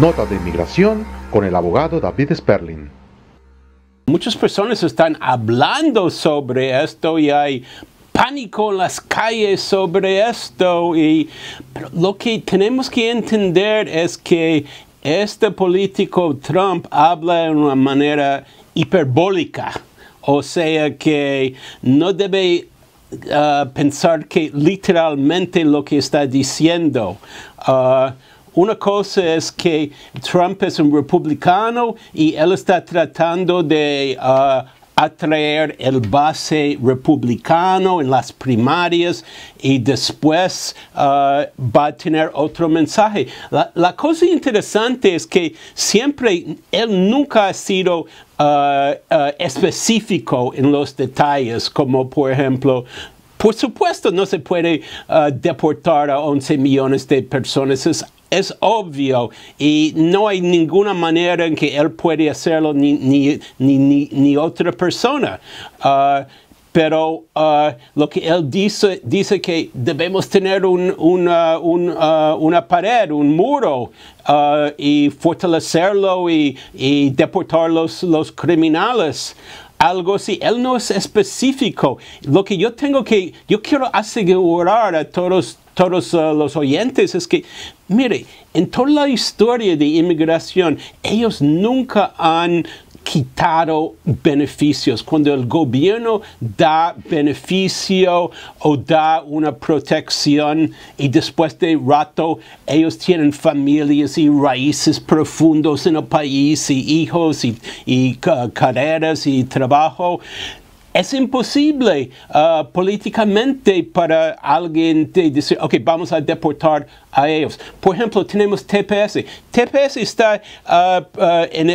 Nota de inmigración con el abogado David Sperling. Muchas personas están hablando sobre esto y hay pánico en las calles sobre esto y lo que tenemos que entender es que este político Trump habla de una manera hiperbólica, o sea que no debe ah, pensar que literalmente lo que está diciendo. Ah, una cosa es que Trump es un republicano y él está tratando de ah, atraer el base republicano en las primarias y después ah, va a tener otro mensaje. La, cosa interesante es que siempre él nunca ha sido ah, específico en los detalles, como por ejemplo por supuesto, no se puede deportar a 11 millones de personas. Es es obvio y no hay ninguna manera en que él puede hacerlo ni, ni, ni, otra persona. Ah, pero ah, lo que él dice, dice que debemos tener una, ah, una pared, un muro, y fortalecerlo y, y deportar los, los criminales. Algo así, él no es específico. Lo que yo tengo que, yo quiero asegurar a todos todos eh, los oyentes es que, mire, en toda la historia de inmigración, ellos nunca han quitado beneficios. Cuando el gobierno da beneficio o da una protección y después de rato ellos tienen familias y raíces profundos en el país y hijos y, y carreras y trabajo, es imposible ah, políticamente para alguien decir, ok, vamos a deportar a ellos. Por ejemplo, tenemos TPS. TPS está ah, ah, en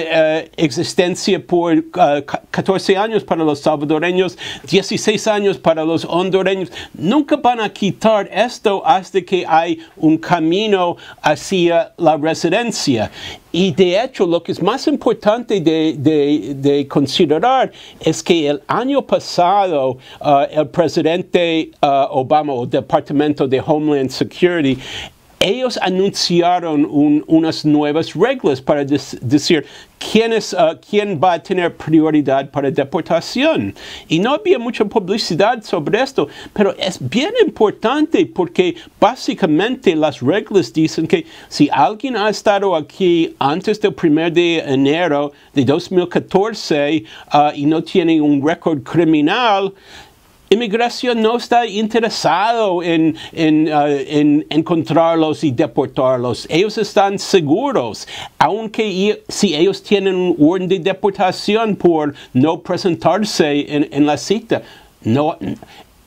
existencia por 14 años para los salvadoreños, 16 años para los hondureños. Nunca van a quitar esto hasta que hay un camino hacia la residencia. Y de hecho, lo que es más importante de, considerar es que el año pasado uh, el presidente uh, Obama o Departamento de Homeland Security ellos anunciaron unas nuevas reglas para decir quién, es, ah, quién va a tener prioridad para deportación. Y no había mucha publicidad sobre esto, pero es bien importante porque básicamente las reglas dicen que si alguien ha estado aquí antes del 1 de enero de 2014 ah, y no tiene un récord criminal, Inmigración no está interesado uh, en, encontrarlos y deportarlos. Ellos están seguros, aunque si ellos tienen un orden de deportación por no presentarse en, en la cita. No,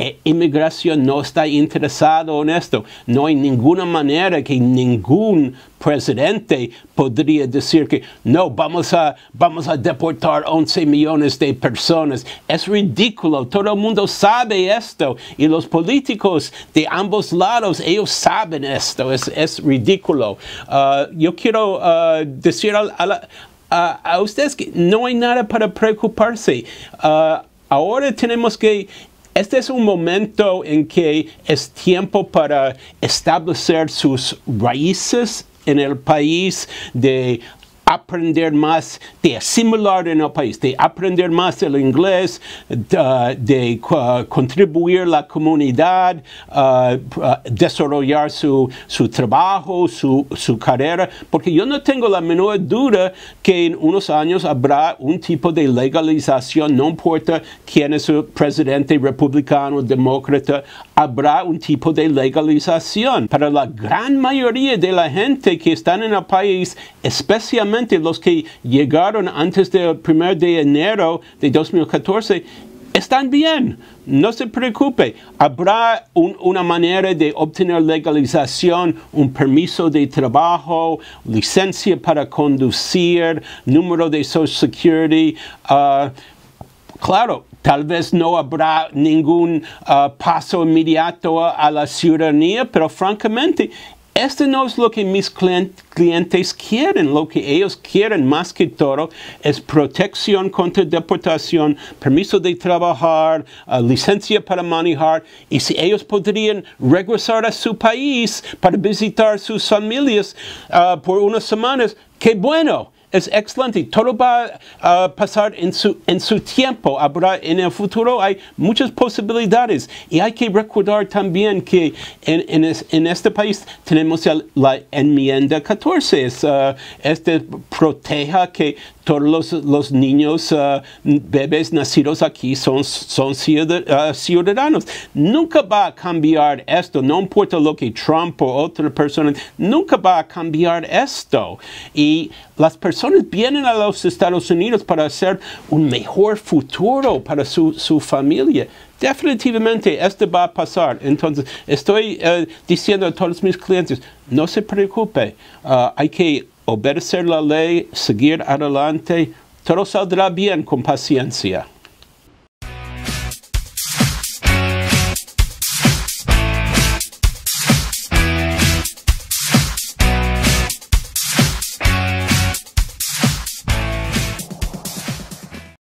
e inmigración no está interesado en esto. No hay ninguna manera que ningún presidente podría decir que no, vamos a, vamos a deportar 11 millones de personas. Es ridículo, todo el mundo sabe esto y los políticos de ambos lados, ellos saben esto, es, ridículo. Ah, yo quiero ah, decir a, ustedes que no hay nada para preocuparse. Ah, ahora tenemos que este es un momento en que es tiempo para establecer sus raíces en el país, de aprender más, de asimilar en el país, de aprender más el inglés, de, de contribuir la comunidad, uh, uh, desarrollar su, trabajo, su, carrera, porque yo no tengo la menor duda que en unos años habrá un tipo de legalización, no importa quién es el presidente republicano demócrata, habrá un tipo de legalización. Para la gran mayoría de la gente que están en el país, especialmente los que llegaron antes del primer de enero de 2014, están bien, no se preocupe. Habrá una manera de obtener legalización, un permiso de trabajo, licencia para conducir, número de Social Security. Ah, claro, tal vez no habrá ningún ah, paso inmediato a la ciudadanía, pero francamente esto no es lo que mis clientes quieren. Lo que ellos quieren más que todo es protección contra deportación, permiso de trabajar, ah, licencia para manejar. Y si ellos podrían regresar a su país para visitar sus familias ah, por unas semanas, qué bueno es excelente. Todo va a pasar en su, tiempo. Habrá en el futuro, hay muchas posibilidades. Y hay que recordar también que en, este país tenemos la enmienda 14. Ah, este proteja que todos los, niños ah, bebés nacidos aquí son, son ah, ciudadanos. Nunca va a cambiar esto, no importa lo que Trump o otra persona, nunca va a cambiar esto. Y las personas vienen a los Estados Unidos para hacer un mejor futuro para su, su familia. Definitivamente esto va a pasar. Entonces, estoy eh, diciendo a todos mis clientes, no se preocupe, ah, hay que obedecer la ley, seguir adelante, todo saldrá bien con paciencia.